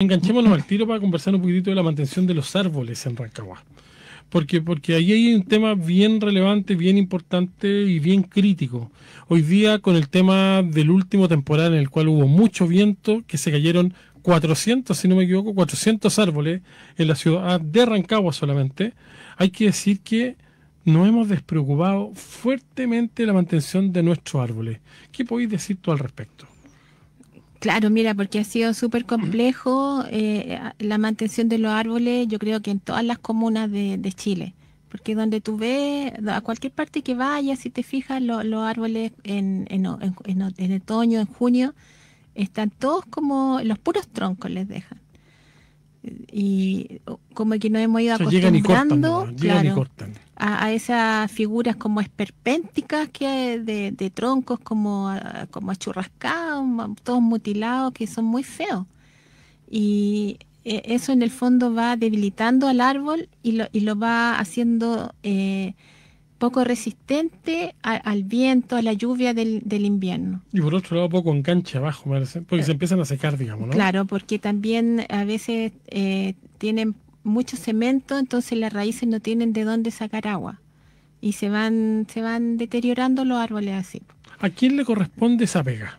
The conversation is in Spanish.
enganchémonos al tiro para conversar un poquitito de la mantención de los árboles en Rancagua. Porque, porque ahí hay un tema bien relevante, bien importante y bien crítico. Hoy día, con el tema del último temporal en el cual hubo mucho viento, que se cayeron 400, si no me equivoco, 400 árboles en la ciudad de Rancagua solamente, hay que decir que nos hemos despreocupado fuertemente de la mantención de nuestros árboles. ¿Qué podéis decir tú al respecto? Claro, mira, porque ha sido súper complejo eh, la mantención de los árboles, yo creo que en todas las comunas de, Chile, porque donde tú ves, a cualquier parte que vayas, si te fijas, los árboles en, otoño, en junio, están todos como, los puros troncos les dejan. Y como que nos hemos ido acostumbrando, o sea, llegan a, esas figuras como esperpénticas que de, de troncos como, como achurrascados, todos mutilados, que son muy feos. Y eh, eso en el fondo va debilitando al árbol y lo, y lo va haciendo eh, poco resistente al viento, a la lluvia del, del, invierno. Y por otro lado, poco enganche abajo, porque se empiezan a secar, digamos, ¿no? Claro, porque también a veces eh, tienen mucho cemento, entonces las raíces no tienen de dónde sacar agua y se van, se van deteriorando los árboles así. ¿A quién le corresponde esa pega?